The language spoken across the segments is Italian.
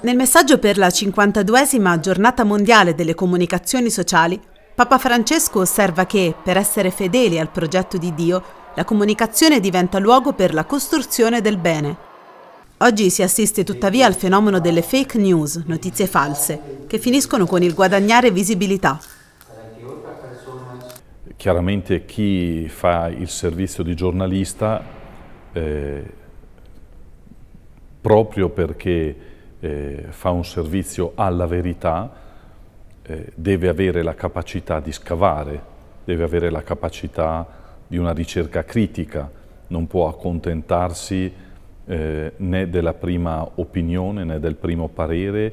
Nel messaggio per la 52esima giornata mondiale delle comunicazioni sociali, Papa Francesco osserva che, per essere fedeli al progetto di Dio, la comunicazione diventa luogo per la costruzione del bene. Oggi si assiste tuttavia al fenomeno delle fake news, notizie false, che finiscono con il guadagnare visibilità. Chiaramente chi fa il servizio di giornalista, eh, proprio perché eh, fa un servizio alla verità eh, deve avere la capacità di scavare, deve avere la capacità di una ricerca critica, non può accontentarsi eh, né della prima opinione, né del primo parere,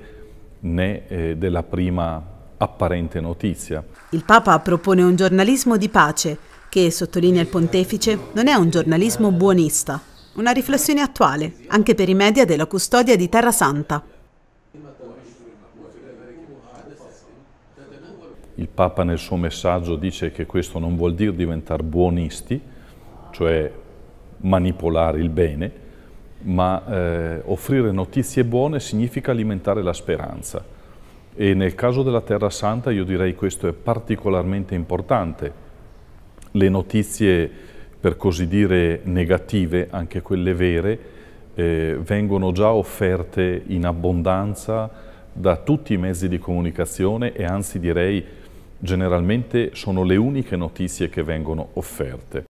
né eh, della prima apparente notizia. Il Papa propone un giornalismo di pace che, sottolinea il pontefice, non è un giornalismo buonista, una riflessione attuale, anche per i media della custodia di Terra Santa. Il Papa nel suo messaggio dice che questo non vuol dire diventare buonisti, cioè manipolare il bene, ma eh, offrire notizie buone significa alimentare la speranza. E nel caso della Terra Santa io direi questo è particolarmente importante. Le notizie per così dire negative, anche quelle vere, eh, vengono già offerte in abbondanza da tutti i mezzi di comunicazione e anzi direi generalmente sono le uniche notizie che vengono offerte.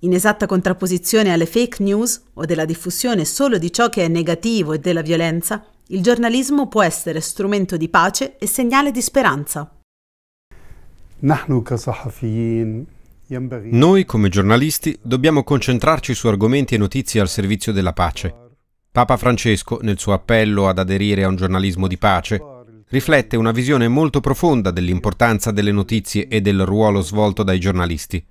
In esatta contrapposizione alle fake news o della diffusione solo di ciò che è negativo e della violenza, il giornalismo può essere strumento di pace e segnale di speranza. نحن كصحفيين noi, come giornalisti, dobbiamo concentrarci su argomenti e notizie al servizio della pace. Papa Francesco, nel suo appello ad aderire a un giornalismo di pace, riflette una visione molto profonda dell'importanza delle notizie e del ruolo svolto dai giornalisti.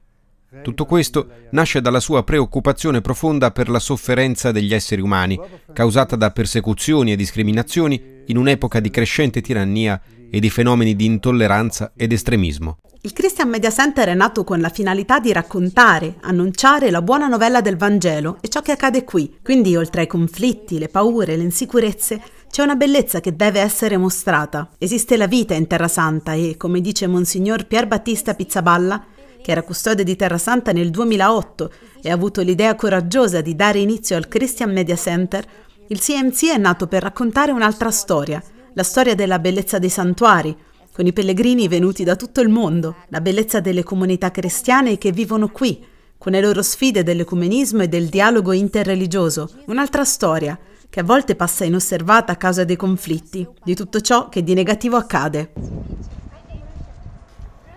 Tutto questo nasce dalla sua preoccupazione profonda per la sofferenza degli esseri umani, causata da persecuzioni e discriminazioni in un'epoca di crescente tirannia e di fenomeni di intolleranza ed estremismo. Il Christian Media Center è nato con la finalità di raccontare, annunciare la buona novella del Vangelo e ciò che accade qui. Quindi, oltre ai conflitti, le paure, le insicurezze, c'è una bellezza che deve essere mostrata. Esiste la vita in Terra Santa e, come dice Monsignor Pier Battista Pizzaballa, che era custode di Terra Santa nel 2008 e ha avuto l'idea coraggiosa di dare inizio al Christian Media Center, il CMC è nato per raccontare un'altra storia, la storia della bellezza dei santuari, con i pellegrini venuti da tutto il mondo, la bellezza delle comunità cristiane che vivono qui, con le loro sfide dell'ecumenismo e del dialogo interreligioso, un'altra storia che a volte passa inosservata a causa dei conflitti, di tutto ciò che di negativo accade.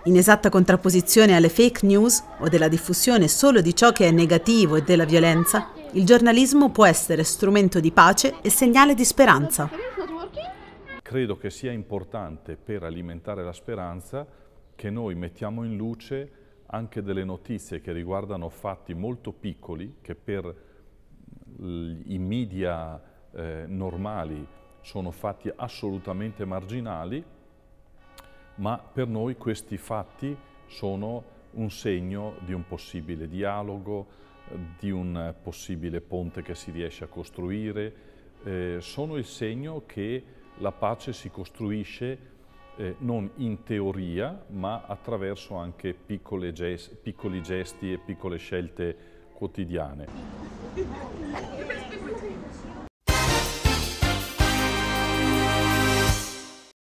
In esatta contrapposizione alle fake news o della diffusione solo di ciò che è negativo e della violenza, il giornalismo può essere strumento di pace e segnale di speranza credo che sia importante per alimentare la speranza che noi mettiamo in luce anche delle notizie che riguardano fatti molto piccoli che per i media eh, normali sono fatti assolutamente marginali, ma per noi questi fatti sono un segno di un possibile dialogo, di un possibile ponte che si riesce a costruire, eh, sono il segno che la pace si costruisce eh, non in teoria, ma attraverso anche gest piccoli gesti e piccole scelte quotidiane.